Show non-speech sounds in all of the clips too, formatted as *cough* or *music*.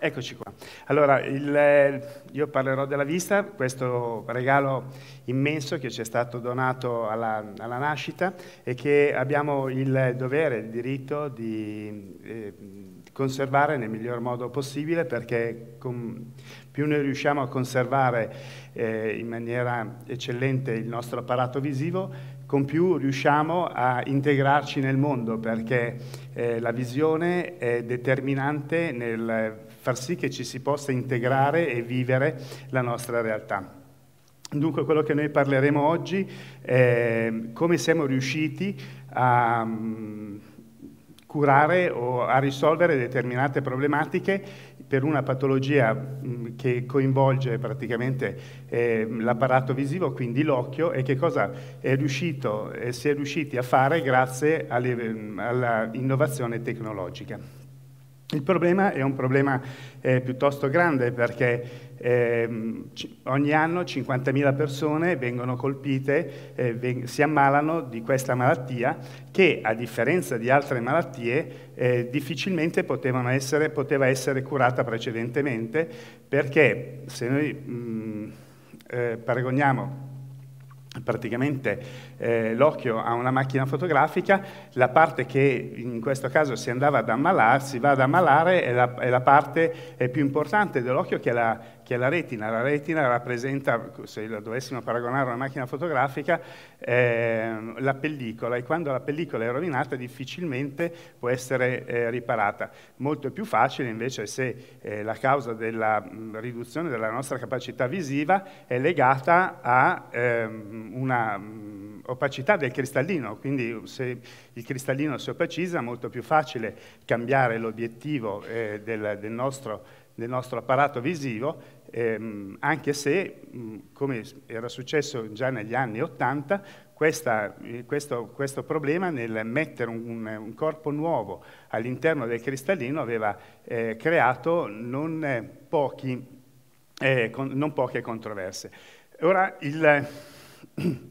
Eccoci qua. Allora, il, eh, io parlerò della vista, questo regalo immenso che ci è stato donato alla, alla nascita e che abbiamo il dovere, il diritto di, eh, conservare nel miglior modo possibile perché con, più noi riusciamo a conservare eh, in maniera eccellente il nostro apparato visivo, con più riusciamo a integrarci nel mondo perché eh, la visione è determinante nel far sì che ci si possa integrare e vivere la nostra realtà. Dunque quello che noi parleremo oggi è come siamo riusciti a... Um, curare o a risolvere determinate problematiche per una patologia mm, che coinvolge praticamente eh, l'apparato visivo, quindi l'occhio, e che cosa è riuscito, eh, si è riusciti a fare grazie all'innovazione mm, tecnologica. Il problema è un problema eh, piuttosto grande perché eh, ogni anno 50.000 persone vengono colpite, eh, veng si ammalano di questa malattia che a differenza di altre malattie eh, difficilmente essere, poteva essere curata precedentemente perché se noi mh, mm, eh, paragoniamo praticamente eh, l'occhio a una macchina fotografica, la parte che in questo caso si andava ad ammalare, si va ad ammalare è la, è la parte è eh, più importante dell'occhio che è la, che è la retina. La retina rappresenta, se la dovessimo paragonare a una macchina fotografica, eh, la pellicola e quando la pellicola è rovinata difficilmente può essere eh, riparata. Molto più facile invece se eh, la causa della mh, mm, riduzione della nostra capacità visiva è legata a ehm, una mh, mm, opacità del cristallino, quindi se il cristallino si opacizza è molto più facile cambiare l'obiettivo eh, del, del, nostro, del, nostro, apparato visivo, ehm, anche se, mh, mm, come era successo già negli anni 80, eh, questo, questo, problema nel mettere un, un corpo nuovo all'interno del cristallino aveva eh, creato non, eh, pochi, eh, con, non poche controverse. Ora, il, *clears throat*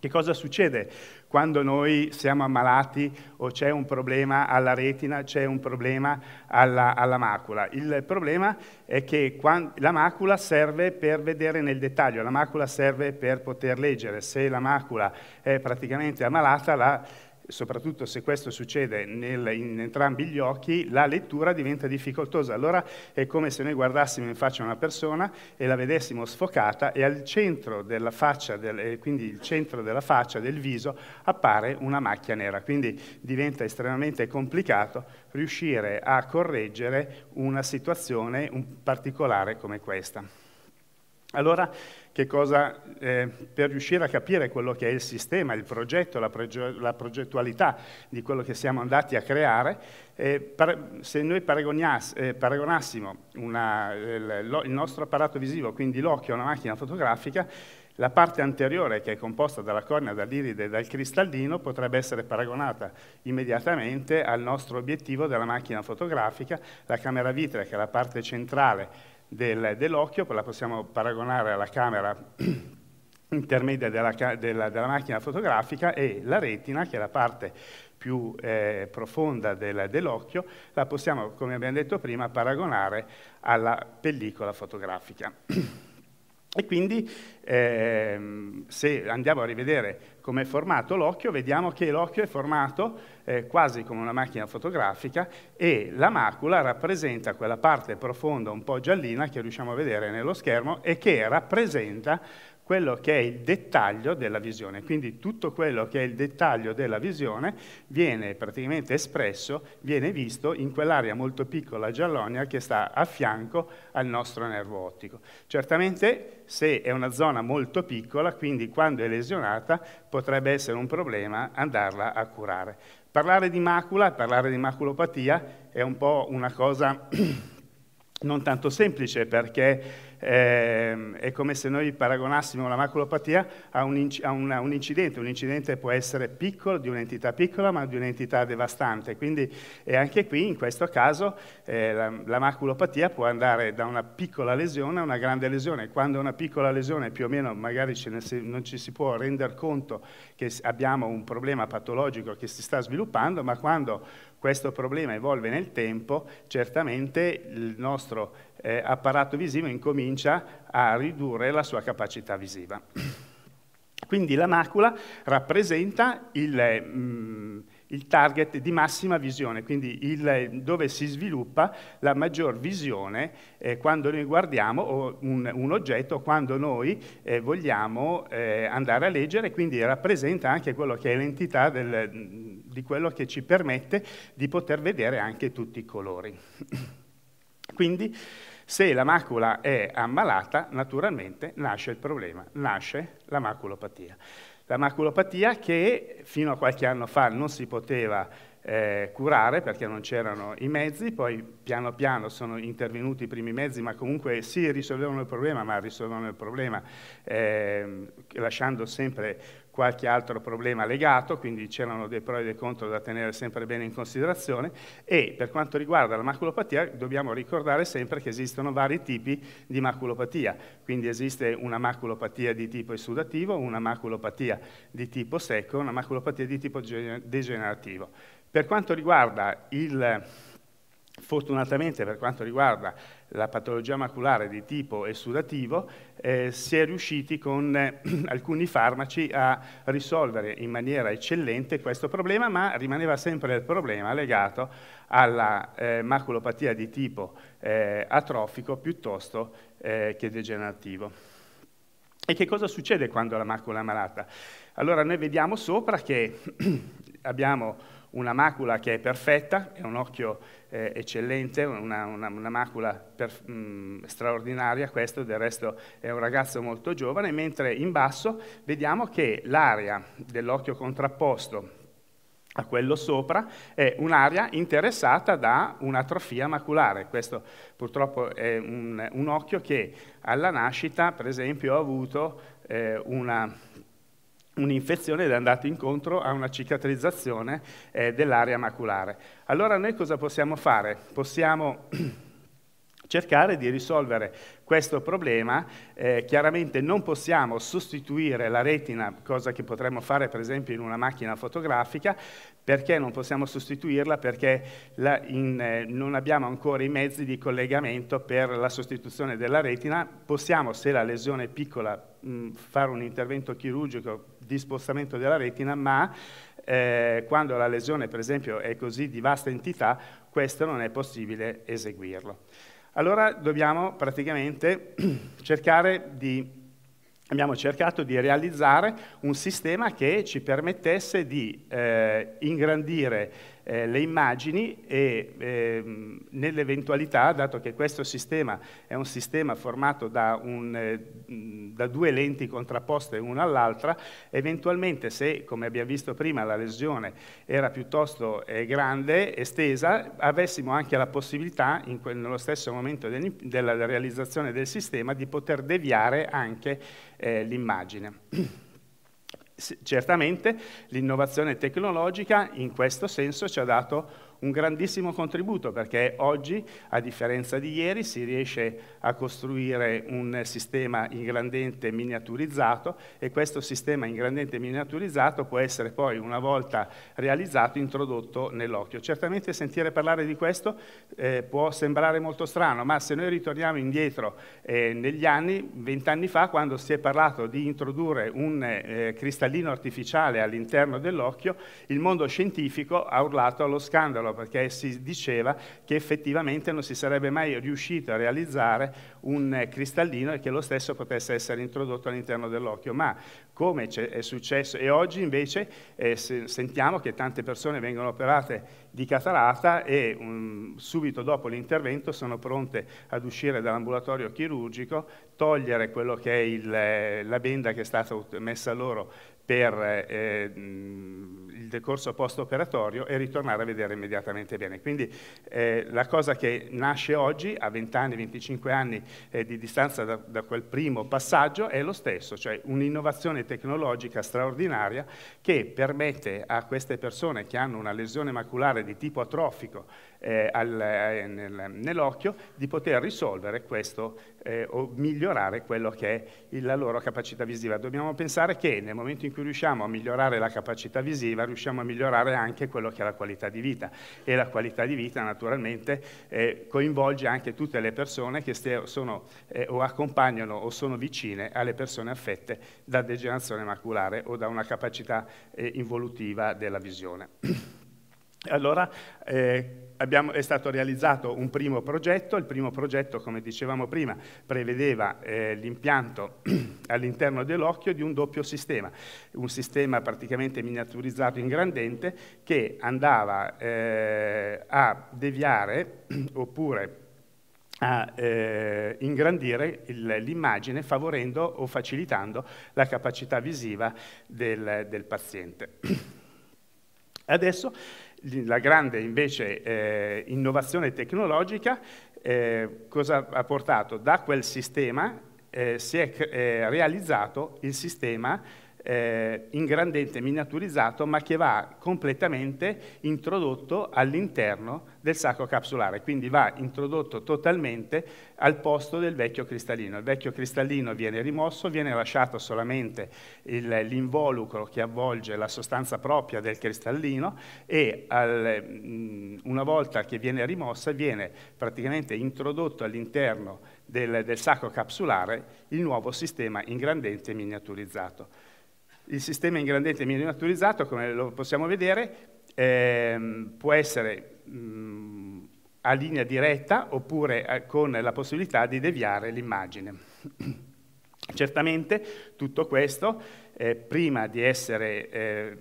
Che cosa succede quando noi siamo ammalati o c'è un problema alla retina, c'è un problema alla, alla macula? Il problema è che quando, la macula serve per vedere nel dettaglio, la macula serve per poter leggere. Se la macula è praticamente ammalata, la soprattutto se questo succede nel, in entrambi gli occhi, la lettura diventa difficoltosa. Allora è come se noi guardassimo in faccia una persona e la vedessimo sfocata e al centro della faccia, del, quindi il centro della faccia, del viso, appare una macchia nera. Quindi diventa estremamente complicato riuscire a correggere una situazione particolare come questa. Allora, cosa, eh, per riuscire a capire quello che è il sistema, il progetto, la, proge la progettualità di quello che siamo andati a creare, eh, se noi eh, paragonassimo una, eh, il nostro apparato visivo, quindi l'occhio a una macchina fotografica, la parte anteriore, che è composta dalla cornea, dall'iride e dal cristallino, potrebbe essere paragonata immediatamente al nostro obiettivo della macchina fotografica, la camera vitrea, che è la parte centrale del, dell'occhio, la possiamo paragonare alla camera *clears throat* intermedia della, della, della, macchina fotografica e la retina, che è la parte più eh, profonda del, dell'occhio, la possiamo, come abbiamo detto prima, paragonare alla pellicola fotografica. *clears throat* E quindi ehm, se andiamo a rivedere come è formato l'occhio, vediamo che l'occhio è formato eh, quasi come una macchina fotografica e la macula rappresenta quella parte profonda un po' giallina che riusciamo a vedere nello schermo e che rappresenta quello che è il dettaglio della visione. Quindi tutto quello che è il dettaglio della visione viene praticamente espresso, viene visto in quell'area molto piccola giallonia che sta a fianco al nostro nervo ottico. Certamente se è una zona molto piccola, quindi quando è lesionata, potrebbe essere un problema andarla a curare. Parlare di macula, parlare di maculopatia è un po' una cosa non tanto semplice perché eh, è come se noi paragonassimo la maculopatia a, un, a una, un, incidente. Un incidente può essere piccolo, di un'entità piccola, ma di un'entità devastante. Quindi anche qui, in questo caso, eh, la, la, maculopatia può andare da una piccola lesione a una grande lesione. Quando una piccola lesione, più o meno, magari ne, non ci si può rendere conto che abbiamo un problema patologico che si sta sviluppando, ma quando questo problema evolve nel tempo, certamente il nostro eh, apparato visivo incomincia a ridurre la sua capacità visiva. Quindi la macula rappresenta il, mm, il target di massima visione, quindi il, dove si sviluppa la maggior visione eh, quando noi guardiamo un, un oggetto, quando noi eh, vogliamo eh, andare a leggere, quindi rappresenta anche quello che è l'entità del, di quello che ci permette di poter vedere anche tutti i colori. *clears throat* Quindi se la macula è ammalata, naturalmente nasce il problema, nasce la maculopatia. La maculopatia che fino a qualche anno fa non si poteva eh, curare perché non c'erano i mezzi, poi piano piano sono intervenuti i primi mezzi, ma comunque sì risolvevano il problema, ma risolvevano il problema eh, lasciando sempre qualche altro problema legato, quindi c'erano dei pro e dei contro da tenere sempre bene in considerazione e per quanto riguarda la maculopatia dobbiamo ricordare sempre che esistono vari tipi di maculopatia, quindi esiste una maculopatia di tipo esudativo, una maculopatia di tipo secco, una maculopatia di tipo degenerativo. Per quanto riguarda il fortunatamente per quanto riguarda la patologia maculare di tipo esudativo, eh, si è riusciti con eh, *clears throat* alcuni farmaci a risolvere in maniera eccellente questo problema, ma rimaneva sempre il problema legato alla eh, maculopatia di tipo eh, atrofico piuttosto eh, che degenerativo. E che cosa succede quando la macula è malata? Allora noi vediamo sopra che *clears throat* abbiamo una macula che è perfetta, è un occhio eh, eccellente, una, una, una macula per, mh, mm, straordinaria, questo del resto è un ragazzo molto giovane, mentre in basso vediamo che l'area dell'occhio contrapposto a quello sopra è un'area interessata da un'atrofia maculare. Questo purtroppo è un, un occhio che alla nascita, per esempio, ha avuto eh, una un'infezione ed è andato incontro a una cicatrizzazione eh, dell'area maculare. Allora noi cosa possiamo fare? Possiamo *clears throat* cercare di risolvere questo problema. Eh, chiaramente non possiamo sostituire la retina, cosa che potremmo fare per esempio in una macchina fotografica, perché non possiamo sostituirla? Perché la, in, eh, non abbiamo ancora i mezzi di collegamento per la sostituzione della retina. Possiamo, se la lesione è piccola, mh, fare un intervento chirurgico di spostamento della retina, ma eh, quando la lesione per esempio è così di vasta entità, questo non è possibile eseguirlo. Allora dobbiamo praticamente *clears throat* cercare di abbiamo cercato di realizzare un sistema che ci permettesse di eh, ingrandire eh, le immagini e ehm, nell'eventualità, dato che questo sistema è un sistema formato da, un, eh, da due lenti contrapposte una all'altra, eventualmente se, come abbiamo visto prima, la lesione era piuttosto eh, grande, estesa, avessimo anche la possibilità, quel, nello stesso momento del, della realizzazione del sistema, di poter deviare anche eh, l'immagine. *clears throat* Certamente l'innovazione tecnologica in questo senso ci ha dato un grandissimo contributo perché oggi, a differenza di ieri, si riesce a costruire un sistema ingrandente miniaturizzato e questo sistema ingrandente miniaturizzato può essere poi, una volta realizzato, introdotto nell'occhio. Certamente sentire parlare di questo eh, può sembrare molto strano, ma se noi ritorniamo indietro eh, negli anni, vent'anni fa, quando si è parlato di introdurre un eh, cristallino artificiale all'interno dell'occhio, il mondo scientifico ha urlato allo scandalo farlo perché si diceva che effettivamente non si sarebbe mai riuscito a realizzare un eh, cristallino e che lo stesso potesse essere introdotto all'interno dell'occhio, ma come è successo e oggi invece eh, sentiamo che tante persone vengono operate di catarata e um, subito dopo l'intervento sono pronte ad uscire dall'ambulatorio chirurgico, togliere quello che è il, eh, la benda che è stata messa loro per eh, il decorso post-operatorio e ritornare a vedere immediatamente bene. Quindi eh, la cosa che nasce oggi, a 20 anni, 25 anni eh, di distanza da, da, quel primo passaggio, è lo stesso, cioè un'innovazione tecnologica straordinaria che permette a queste persone che hanno una lesione maculare di tipo atrofico eh, eh, nel, nell'occhio di poter risolvere questo eh, o migliorare quello che è la loro capacità visiva. Dobbiamo pensare che nel momento in cui più riusciamo a migliorare la capacità visiva, riusciamo a migliorare anche quello che è la qualità di vita. E la qualità di vita naturalmente eh, coinvolge anche tutte le persone che sono eh, o accompagnano o sono vicine alle persone affette da degenerazione maculare o da una capacità eh, involutiva della visione. *clears throat* Allora eh, abbiamo, è stato realizzato un primo progetto, il primo progetto come dicevamo prima prevedeva eh, l'impianto *clears throat* all'interno dell'occhio di un doppio sistema, un sistema praticamente miniaturizzato ingrandente che andava eh, a deviare *clears throat* oppure a eh, ingrandire l'immagine favorendo o facilitando la capacità visiva del, del paziente. *clears throat* Adesso la grande invece eh, innovazione tecnologica eh, cosa ha portato? Da quel sistema eh, si è eh, realizzato il sistema eh, ingrandente, miniaturizzato, ma che va completamente introdotto all'interno del sacco capsulare, quindi va introdotto totalmente al posto del vecchio cristallino. Il vecchio cristallino viene rimosso, viene lasciato solamente l'involucro che avvolge la sostanza propria del cristallino e al, mm, una volta che viene rimossa viene praticamente introdotto all'interno del, del sacco capsulare il nuovo sistema ingrandente miniaturizzato. Il sistema ingrandente miniaturizzato, come lo possiamo vedere, ehm, può essere mh, a linea diretta oppure eh, con la possibilità di deviare l'immagine. *clears throat* Certamente tutto questo eh, prima di essere eh,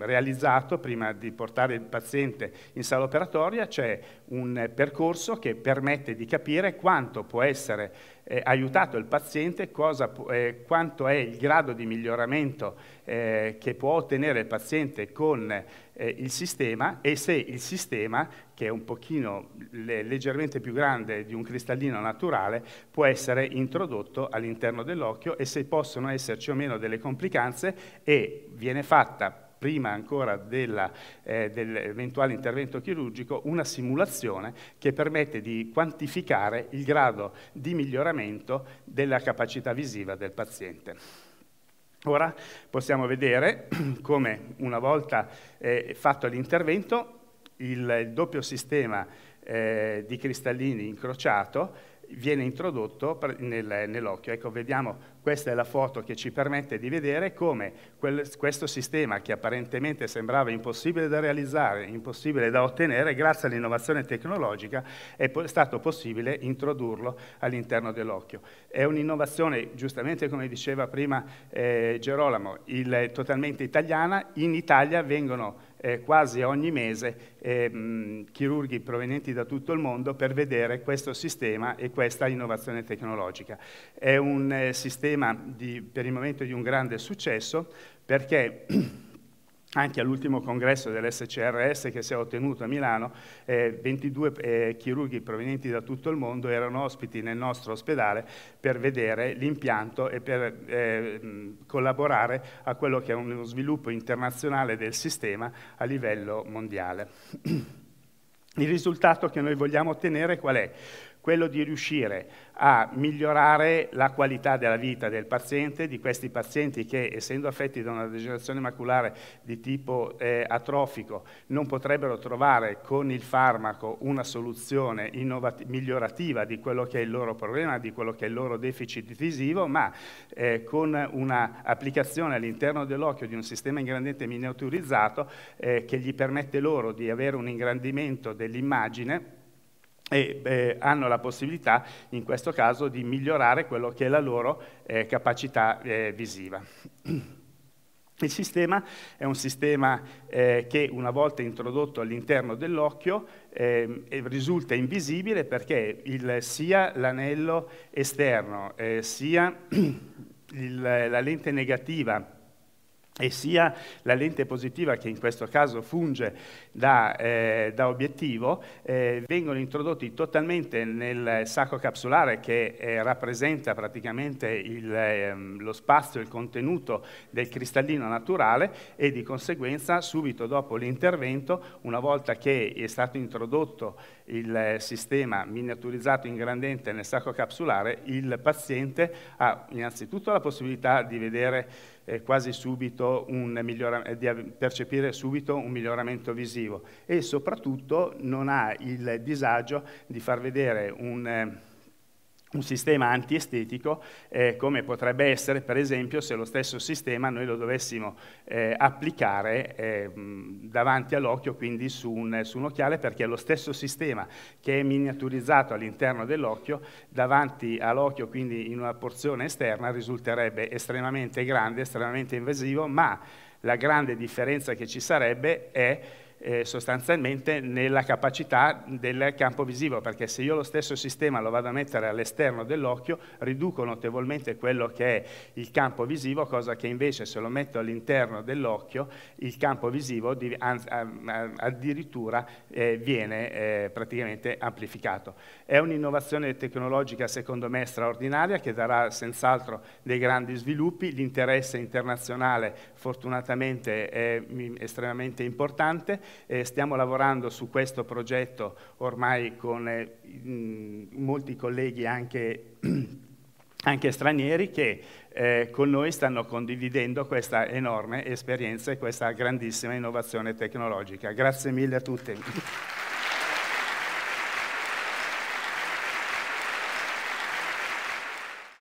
realizzato, prima di portare il paziente in sala operatoria, c'è un percorso che permette di capire quanto può essere eh, aiutato il paziente, cosa, eh, quanto è il grado di miglioramento eh, che può ottenere il paziente con eh, il sistema e se il sistema, che è un pochino leggermente più grande di un cristallino naturale, può essere introdotto all'interno dell'occhio e se possono esserci o meno delle complicanze vacanze e viene fatta prima ancora eh, dell'eventuale eh, dell intervento chirurgico, una simulazione che permette di quantificare il grado di miglioramento della capacità visiva del paziente. Ora possiamo vedere *clears throat* come una volta eh, fatto l'intervento il, il, doppio sistema eh, di cristallini incrociato viene introdotto nel, nell'occhio. Ecco, vediamo, questa è la foto che ci permette di vedere come quel, questo sistema che apparentemente sembrava impossibile da realizzare, impossibile da ottenere, grazie all'innovazione tecnologica è po stato possibile introdurlo all'interno dell'occhio. È un'innovazione, giustamente come diceva prima eh, Gerolamo, il, totalmente italiana, in Italia vengono eh, quasi ogni mese eh, mh, chirurghi provenienti da tutto il mondo per vedere questo sistema e questa innovazione tecnologica. È un eh, sistema di, per il momento di un grande successo perché *clears throat* anche all'ultimo congresso dell'SCRS che si è ottenuto a Milano, eh, 22 eh, chirurghi provenienti da tutto il mondo erano ospiti nel nostro ospedale per vedere l'impianto e per eh, collaborare a quello che è uno sviluppo internazionale del sistema a livello mondiale. *clears throat* Il risultato che noi vogliamo ottenere qual è? quello di riuscire a migliorare la qualità della vita del paziente, di questi pazienti che essendo affetti da una degenerazione maculare di tipo eh, atrofico non potrebbero trovare con il farmaco una soluzione migliorativa di quello che è il loro problema, di quello che è il loro deficit visivo, ma eh, con un'applicazione all'interno dell'occhio di un sistema ingrandente miniaturizzato eh, che gli permette loro di avere un ingrandimento dell'immagine e eh, hanno la possibilità in questo caso di migliorare quello che è la loro eh, capacità eh, visiva. Il sistema è un sistema eh, che una volta introdotto all'interno dell'occhio eh, risulta invisibile perché il, sia l'anello esterno eh, sia *clears throat* il, la lente negativa e sia la lente positiva, che in questo caso funge da, eh, da obiettivo, eh, vengono introdotti totalmente nel sacco capsulare che eh, rappresenta praticamente il, ehm, lo spazio, il contenuto del cristallino naturale e di conseguenza subito dopo l'intervento, una volta che è stato introdotto il eh, sistema miniaturizzato ingrandente nel sacco capsulare, il paziente ha innanzitutto la possibilità di vedere eh, quasi subito un miglioramento, eh, di percepire subito un miglioramento visivo e soprattutto non ha il disagio di far vedere un eh, un sistema antiestetico eh, come potrebbe essere per esempio se lo stesso sistema noi lo dovessimo eh, applicare eh, davanti all'occhio quindi su un, su un, occhiale perché lo stesso sistema che è miniaturizzato all'interno dell'occhio davanti all'occhio quindi in una porzione esterna risulterebbe estremamente grande, estremamente invasivo ma la grande differenza che ci sarebbe è eh, sostanzialmente nella capacità del campo visivo, perché se io lo stesso sistema lo vado a mettere all'esterno dell'occhio, riduco notevolmente quello che è il campo visivo, cosa che invece se lo metto all'interno dell'occhio, il campo visivo addirittura eh, viene eh, praticamente amplificato. È un'innovazione tecnologica secondo me straordinaria che darà senz'altro dei grandi sviluppi, l'interesse internazionale fortunatamente è estremamente importante, eh, stiamo lavorando su questo progetto ormai con eh, molti colleghi anche, *clears throat* anche stranieri che eh, con noi stanno condividendo questa enorme esperienza e questa grandissima innovazione tecnologica. Grazie mille a tutti.